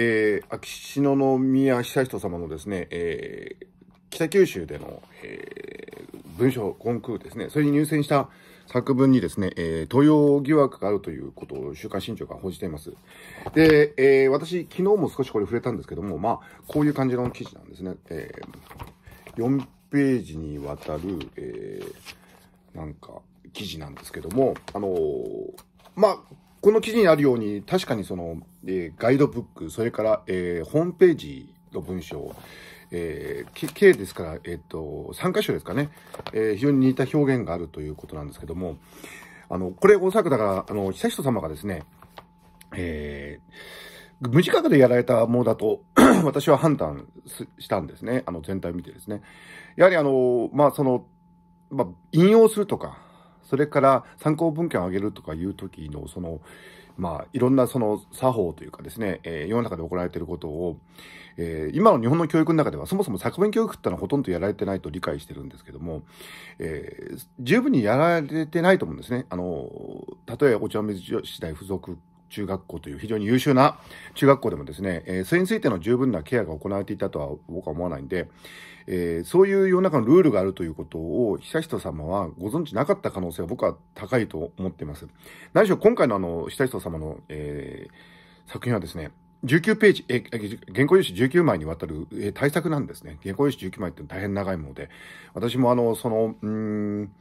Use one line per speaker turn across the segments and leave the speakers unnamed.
えー、秋篠宮悠仁様のですね、えー、北九州での、えー、文章コンクールですね、それに入選した作文にですね、えー、登用疑惑があるということを週刊新潮が報じています。で、えー、私、昨日も少しこれ触れたんですけども、まあ、こういう感じの記事なんですね。えー、4ページにわたる、えー、なんか、記事なんですけども、あのー、まあ、この記事にあるように、確かにその、えー、ガイドブック、それから、えー、ホームページの文章、えー、計ですから、えっ、と、3箇所ですかね、えー、非常に似た表現があるということなんですけども、あの、これ、おそらくだから、あの、悠仁様がですね、えー、無自覚でやられたものだと 私は判断したんですね。あの、全体見てですね。やはりあの、まあ、その、まあ、引用するとか、それから参考文献を上げるとかいう時の、その、まあ、いろんなその作法というかですね、えー、世の中で行われていることを、えー、今の日本の教育の中では、そもそも作文教育ってのはほとんどやられてないと理解してるんですけども、えー、十分にやられてないと思うんですね。あの、例ええお茶水次第付属中学校という非常に優秀な中学校でもですね、えー、それについての十分なケアが行われていたとは僕は思わないんで、えー、そういう世の中のルールがあるということを悠仁さまはご存知なかった可能性は僕は高いと思っています。何しろ今回のあの悠仁さまの、えー、作品はですね、19ページ、え、原稿用紙19枚にわたる、え、対策なんですね。原稿用紙19枚って大変長いもので、私もあの、その、うん、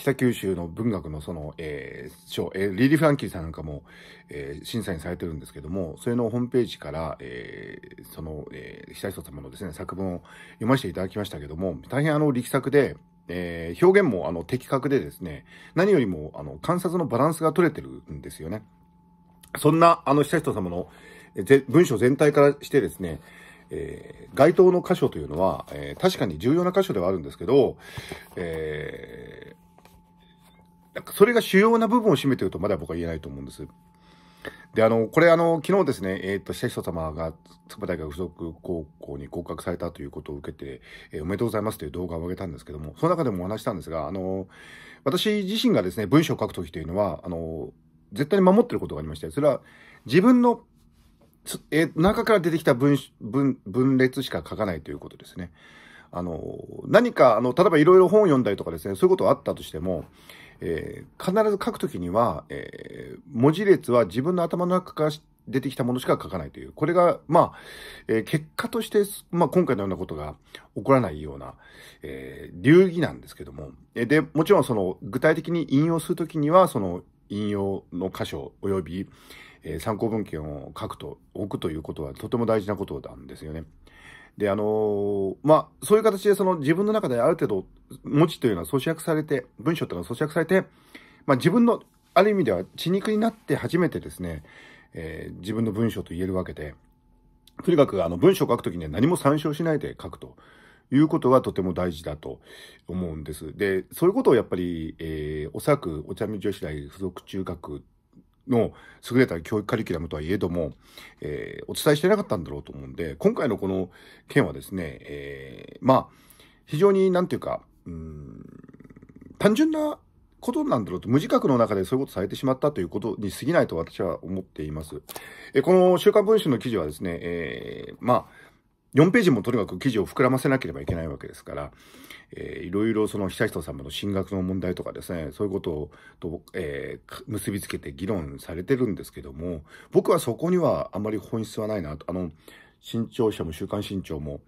北九州の文学のその、えー、賞、えー、リリー・フランキーさんなんかも、えー、審査にされてるんですけども、それのホームページから、えー、その、えー、久人様のですね、作文を読ませていただきましたけども、大変あの、力作で、えー、表現もあの、的確でですね、何よりも、あの、観察のバランスが取れてるんですよね。そんな、あの、久人様の、え文章全体からしてですね、えー、該当の箇所というのは、えー、確かに重要な箇所ではあるんですけど、えーなんかそれが主要な部分を占めてるとまだ僕は言えないと思うんです。で、あの、これあの、昨日ですね、えっ、ー、と、悠仁様が筑波大学附属高校に合格されたということを受けて、えー、おめでとうございますという動画を上げたんですけども、その中でもお話したんですが、あの、私自身がですね、文章を書くときというのは、あの、絶対に守ってることがありまして、それは自分のえー、中から出てきた文文分裂しか書かないということですね。あの、何か、あの、例えばいろいろ本を読んだりとかですね、そういうことがあったとしても、えー、必ず書くときには、えー、文字列は自分の頭の中から出てきたものしか書かないという。これが、まあ、えー、結果として、まあ、今回のようなことが起こらないような、え流儀なんですけども。えで、もちろんその、具体的に引用するときには、その、引用の箇所及び、え参考文献を書くと、置くということはとても大事なことなんですよね。で、あのー、まあ、そういう形でその自分の中である程度、文字というのは咀嚼されて、文章というのは咀嚼されて、まあ、自分の、ある意味では血肉になって初めてですね、えー、自分の文章と言えるわけで、とにかくあの文章を書くときには何も参照しないで書くということがとても大事だと思うんです。で、そういうことをやっぱり、えー、おそらくお茶見女子大附属中学の優れた教育カリキュラムとはいえども、えー、お伝えしてなかったんだろうと思うんで、今回のこの件はですね、えー、まあ、非常になんていうか、うん、単純なことなんだろうと、無自覚の中でそういうことされてしまったということに過ぎないと私は思っています。えこの週刊文春の記事はですね、えー、まあ、4ページもとにかく記事を膨らませなければいけないわけですから、えー、いろいろその悠仁さまの進学の問題とかですね、そういうことと、えー、結びつけて議論されてるんですけども、僕はそこにはあまり本質はないなと、あの、新潮社も週刊新潮も、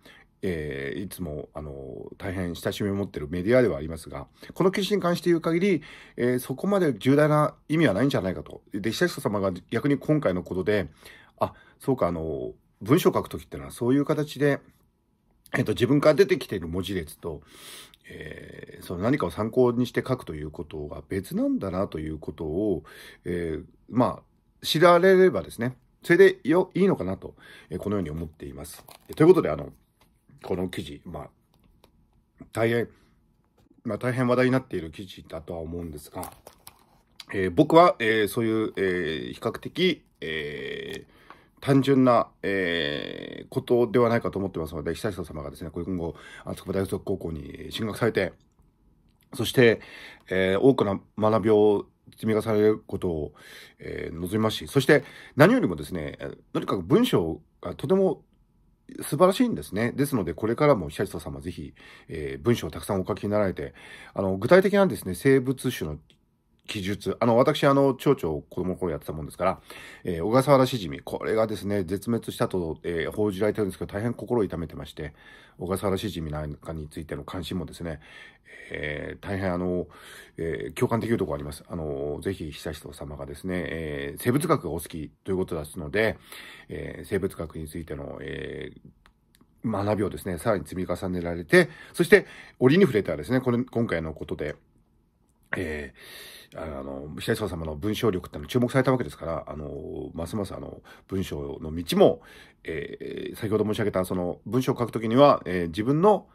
えー、いつも、あの、大変親しみを持ってるメディアではありますが、この記事に関して言う限り、えー、そこまで重大な意味はないんじゃないかと。で、悠仁さまが逆に今回のことで、あ、そうか、あの、文章を書くときっていうのはそういう形で、えっと、自分から出てきている文字列と、えー、その何かを参考にして書くということが別なんだなということを、えー、まあ、知られればですね、それでよ、いいのかなと、えー、このように思っています。ということで、あの、この記事、まあ、大変、まあ、大変話題になっている記事だとは思うんですが、え僕は、えそういう、え比較的、え単純な、えー、ことではないかと思ってますので、久仁様がですね、今後、筑波大附属高校に進学されて、そして、えー、多くの学びを積み重ねることを、えー、望みますし、そして何よりもですね、とにかく文章がとても素晴らしいんですね。ですので、これからも久仁様ぜひ、えー、文章をたくさんお書きになられて、あの、具体的なですね、生物種の記述。あの、私、あの、町長子供の頃やってたもんですから、えー、小笠原しじみ、これがですね、絶滅したと、えー、報じられてるんですけど、大変心を痛めてまして、小笠原しじみなんかについての関心もですね、えー、大変あの、えー、共感できるところあります。あの、ぜひ、久仁様がですね、えー、生物学がお好きということですので、えー、生物学についての、えー、学びをですね、さらに積み重ねられて、そして、折に触れたらですね、これ、今回のことで、えー、あの、久石様の文章力っての注目されたわけですから、あの、ますますあの、文章の道も、えー、先ほど申し上げた、その、文章を書くときには、えー、自分の、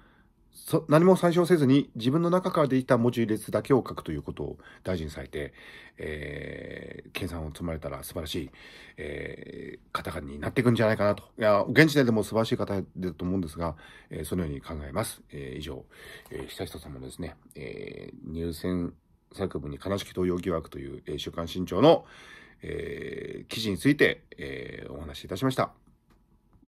そ何も参照せずに自分の中からできた文字列だけを書くということを大事にされて、えー、研を積まれたら素晴らしい、えー、方になっていくんじゃないかなと。いや、現時点でも素晴らしい方だと思うんですが、えー、そのように考えます。えー、以上、えー、久人様のですね、えー、入選作文に悲しき東洋疑惑という、えー、週刊新潮の、えー、記事について、えー、お話しいたしました。